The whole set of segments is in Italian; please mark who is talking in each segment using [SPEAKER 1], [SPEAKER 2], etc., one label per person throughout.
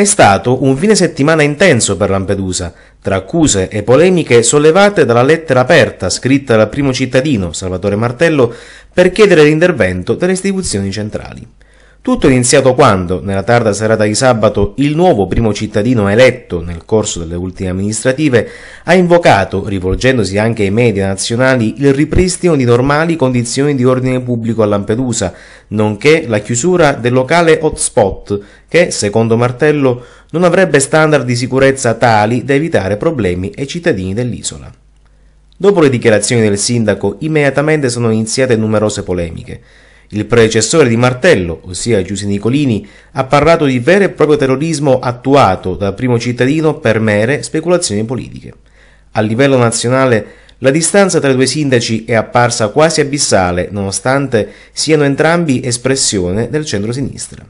[SPEAKER 1] È stato un fine settimana intenso per Lampedusa, tra accuse e polemiche sollevate dalla lettera aperta scritta dal primo cittadino, Salvatore Martello, per chiedere l'intervento delle istituzioni centrali. Tutto è iniziato quando, nella tarda serata di sabato, il nuovo primo cittadino eletto nel corso delle ultime amministrative ha invocato, rivolgendosi anche ai media nazionali, il ripristino di normali condizioni di ordine pubblico a Lampedusa, nonché la chiusura del locale hotspot che, secondo Martello, non avrebbe standard di sicurezza tali da evitare problemi ai cittadini dell'isola. Dopo le dichiarazioni del sindaco, immediatamente sono iniziate numerose polemiche. Il predecessore di Martello, ossia Giuse Nicolini, ha parlato di vero e proprio terrorismo attuato dal primo cittadino per mere speculazioni politiche. A livello nazionale la distanza tra i due sindaci è apparsa quasi abissale, nonostante siano entrambi espressione del centro-sinistra.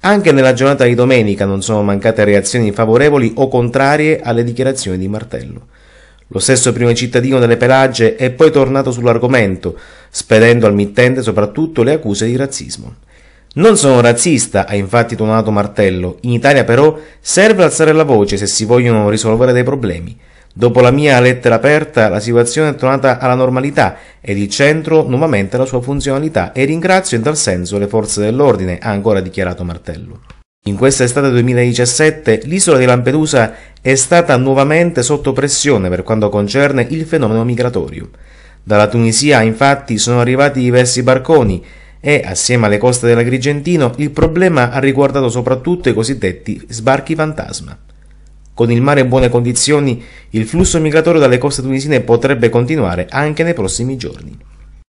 [SPEAKER 1] Anche nella giornata di domenica non sono mancate reazioni favorevoli o contrarie alle dichiarazioni di Martello. Lo stesso primo cittadino delle Pelagie è poi tornato sull'argomento, spedendo al mittente soprattutto le accuse di razzismo. Non sono razzista, ha infatti tonato Martello. In Italia però serve alzare la voce se si vogliono risolvere dei problemi. Dopo la mia lettera aperta, la situazione è tornata alla normalità ed il centro nuovamente la sua funzionalità e ringrazio in tal senso le forze dell'ordine, ha ancora dichiarato Martello. In questa estate 2017 l'isola di Lampedusa è stata nuovamente sotto pressione per quanto concerne il fenomeno migratorio. Dalla Tunisia infatti sono arrivati diversi barconi e, assieme alle coste dell'Agrigentino, il problema ha riguardato soprattutto i cosiddetti sbarchi fantasma. Con il mare in buone condizioni, il flusso migratorio dalle coste tunisine potrebbe continuare anche nei prossimi giorni.